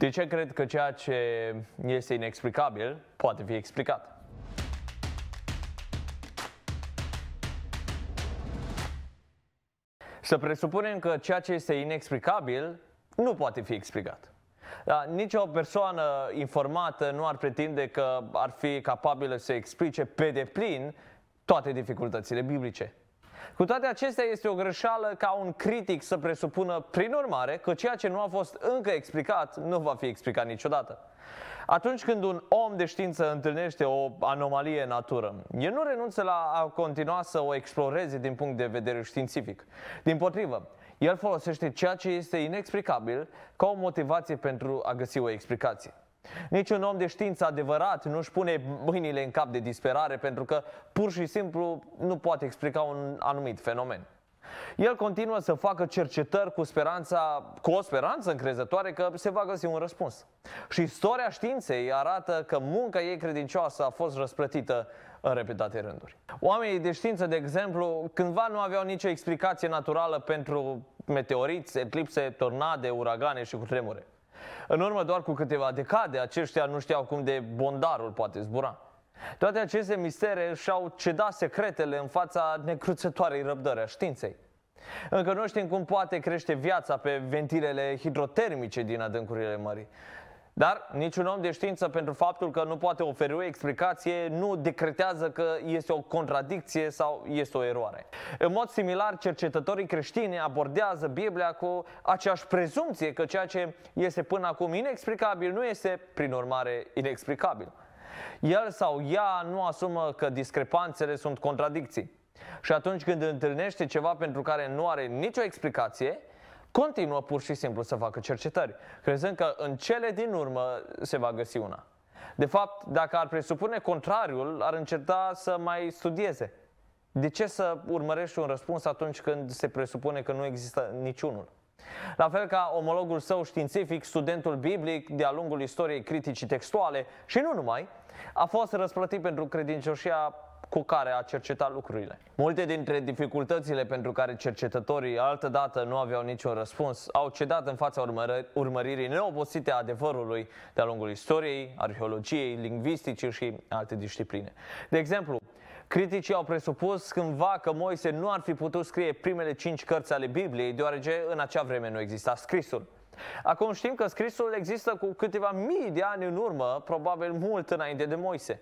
De ce cred că ceea ce este inexplicabil poate fi explicat? Să presupunem că ceea ce este inexplicabil nu poate fi explicat. Da, nici o persoană informată nu ar pretinde că ar fi capabilă să explice pe deplin toate dificultățile biblice. Cu toate acestea, este o greșeală ca un critic să presupună, prin urmare, că ceea ce nu a fost încă explicat nu va fi explicat niciodată. Atunci când un om de știință întâlnește o anomalie în natură, el nu renunță la a continua să o exploreze din punct de vedere științific. Din potrivă, el folosește ceea ce este inexplicabil ca o motivație pentru a găsi o explicație. Niciun om de știință adevărat nu își pune mâinile în cap de disperare pentru că pur și simplu nu poate explica un anumit fenomen. El continuă să facă cercetări cu, speranța, cu o speranță încrezătoare că se va găsi un răspuns. Și istoria științei arată că munca ei credincioasă a fost răsplătită în repetate rânduri. Oamenii de știință, de exemplu, cândva nu aveau nicio explicație naturală pentru meteoriți, eclipse, tornade, uragane și cutremure. În urmă doar cu câteva decade, aceștia nu știau cum de bondarul poate zbura. Toate aceste mistere și-au cedat secretele în fața necruțătoarei răbdări a științei. Încă nu știm cum poate crește viața pe ventilele hidrotermice din adâncurile mării dar niciun om de știință pentru faptul că nu poate oferi o explicație nu decretează că este o contradicție sau este o eroare. În mod similar, cercetătorii creștini abordează Biblia cu aceeași prezumție că ceea ce este până acum inexplicabil nu este, prin urmare, inexplicabil. El sau ea nu asumă că discrepanțele sunt contradicții. Și atunci când întâlnește ceva pentru care nu are nicio explicație, continuă pur și simplu să facă cercetări, crezând că în cele din urmă se va găsi una. De fapt, dacă ar presupune contrariul, ar încerca să mai studieze. De ce să urmărești un răspuns atunci când se presupune că nu există niciunul? La fel ca omologul său științific, studentul biblic, de-a lungul istoriei criticii textuale și nu numai, a fost răsplătit pentru credincioșia cu care a cercetat lucrurile. Multe dintre dificultățile pentru care cercetătorii altădată nu aveau niciun răspuns au cedat în fața urmăririi neobosite a adevărului de-a lungul istoriei, arheologiei, lingvisticii și alte discipline. De exemplu, Criticii au presupus cândva că Moise nu ar fi putut scrie primele cinci cărți ale Bibliei, deoarece în acea vreme nu exista scrisul. Acum știm că scrisul există cu câteva mii de ani în urmă, probabil mult înainte de Moise.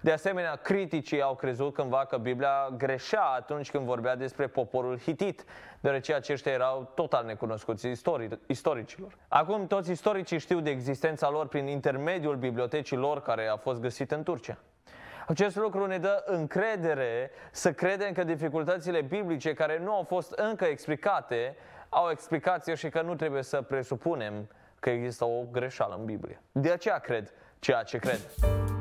De asemenea, criticii au crezut cândva că Biblia greșea atunci când vorbea despre poporul hitit, deoarece aceștia erau total necunoscuți istoric, istoricilor. Acum toți istoricii știu de existența lor prin intermediul bibliotecii lor care a fost găsită în Turcia. Acest lucru ne dă încredere să credem că dificultățile biblice care nu au fost încă explicate au explicație și că nu trebuie să presupunem că există o greșeală în Biblie. De aceea cred ceea ce cred.